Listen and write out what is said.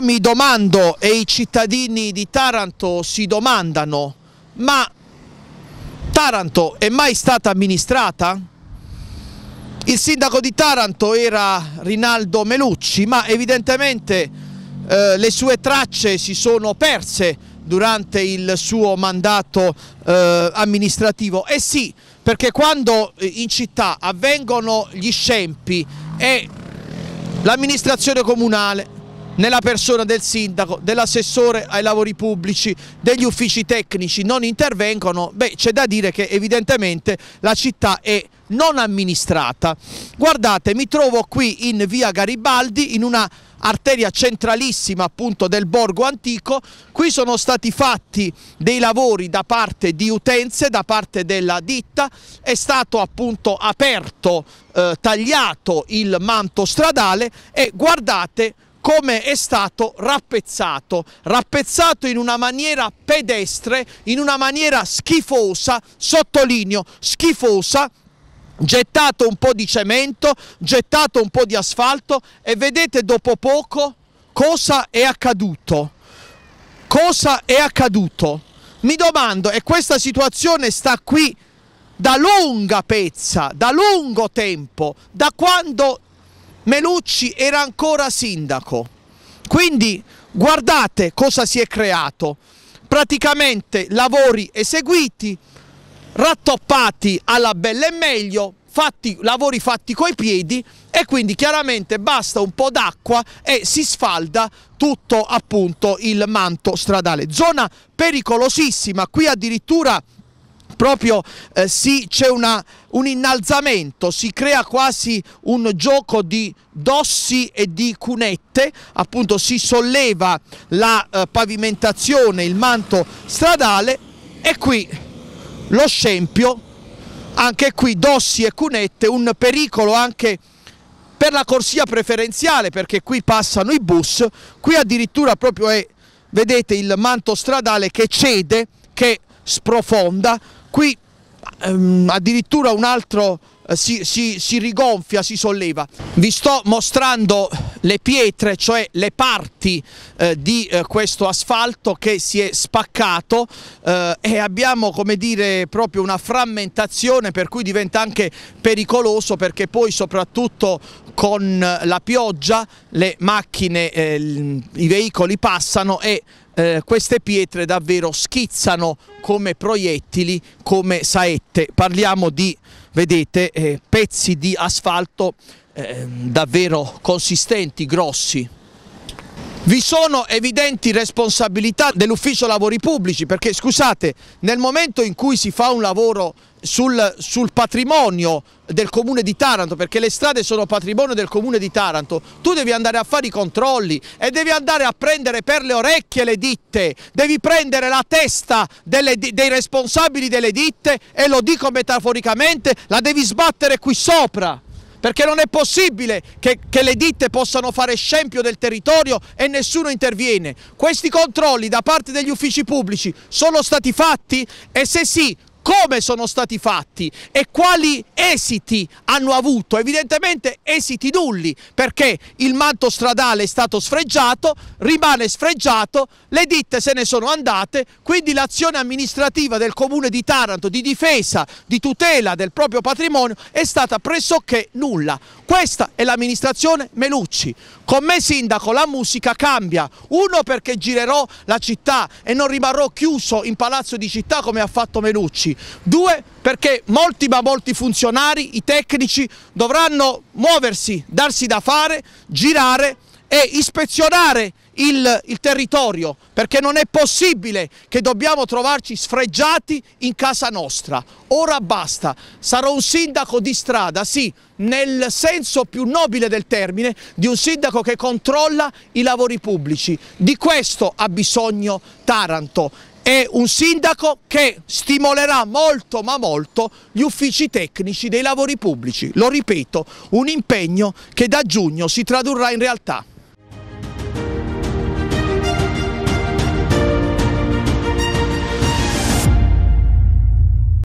Io mi domando e i cittadini di Taranto si domandano, ma Taranto è mai stata amministrata? Il sindaco di Taranto era Rinaldo Melucci, ma evidentemente eh, le sue tracce si sono perse durante il suo mandato eh, amministrativo. E eh sì, perché quando eh, in città avvengono gli scempi e l'amministrazione comunale, nella persona del sindaco, dell'assessore ai lavori pubblici, degli uffici tecnici non intervengono, beh c'è da dire che evidentemente la città è non amministrata. Guardate, mi trovo qui in via Garibaldi, in una arteria centralissima appunto del borgo antico, qui sono stati fatti dei lavori da parte di utenze, da parte della ditta, è stato appunto aperto, eh, tagliato il manto stradale e guardate come è stato rappezzato, rappezzato in una maniera pedestre, in una maniera schifosa, sottolineo schifosa, gettato un po' di cemento, gettato un po' di asfalto e vedete dopo poco cosa è accaduto. Cosa è accaduto? Mi domando, e questa situazione sta qui da lunga pezza, da lungo tempo, da quando Melucci era ancora sindaco. Quindi guardate cosa si è creato. Praticamente lavori eseguiti, rattoppati alla bella e meglio, fatti, lavori fatti coi piedi e quindi chiaramente basta un po' d'acqua e si sfalda tutto appunto il manto stradale. Zona pericolosissima, qui addirittura proprio eh, sì, c'è un innalzamento, si crea quasi un gioco di dossi e di cunette, appunto si solleva la eh, pavimentazione, il manto stradale e qui lo scempio, anche qui dossi e cunette, un pericolo anche per la corsia preferenziale perché qui passano i bus, qui addirittura proprio è, vedete il manto stradale che cede, che sprofonda, Qui ehm, addirittura un altro eh, si, si, si rigonfia, si solleva. Vi sto mostrando le pietre, cioè le parti eh, di eh, questo asfalto che si è spaccato eh, e abbiamo come dire proprio una frammentazione per cui diventa anche pericoloso perché poi soprattutto con la pioggia le macchine, eh, i veicoli passano e eh, queste pietre davvero schizzano come proiettili, come saette. Parliamo di, vedete, eh, pezzi di asfalto eh, davvero consistenti, grossi. Vi sono evidenti responsabilità dell'ufficio lavori pubblici perché scusate nel momento in cui si fa un lavoro sul, sul, patrimonio del comune di Taranto, perché le strade sono patrimonio del comune di Taranto, tu devi andare a fare i controlli e devi andare a prendere per le orecchie le ditte, devi prendere la testa delle, dei responsabili delle ditte e lo dico metaforicamente, la devi sbattere qui sopra perché non è possibile che, che, le ditte possano fare scempio del territorio e nessuno interviene. Questi controlli da parte degli uffici pubblici sono stati fatti e se sì, come sono stati fatti e quali esiti hanno avuto. Evidentemente esiti nulli perché il manto stradale è stato sfregiato, rimane sfregiato, le ditte se ne sono andate, quindi l'azione amministrativa del Comune di Taranto di difesa, di tutela del proprio patrimonio è stata pressoché nulla. Questa è l'amministrazione Melucci. Con me sindaco la musica cambia, uno perché girerò la città e non rimarrò chiuso in palazzo di città come ha fatto Melucci, due perché molti ma molti funzionari, i tecnici dovranno muoversi, darsi da fare, girare e ispezionare il, il, territorio, perché non è possibile che dobbiamo trovarci sfregiati in casa nostra. Ora basta, sarò un sindaco di strada, sì, nel senso più nobile del termine, di un sindaco che controlla i lavori pubblici. Di questo ha bisogno Taranto è un sindaco che stimolerà molto ma molto gli uffici tecnici dei lavori pubblici. Lo ripeto, un impegno che da giugno si tradurrà in realtà.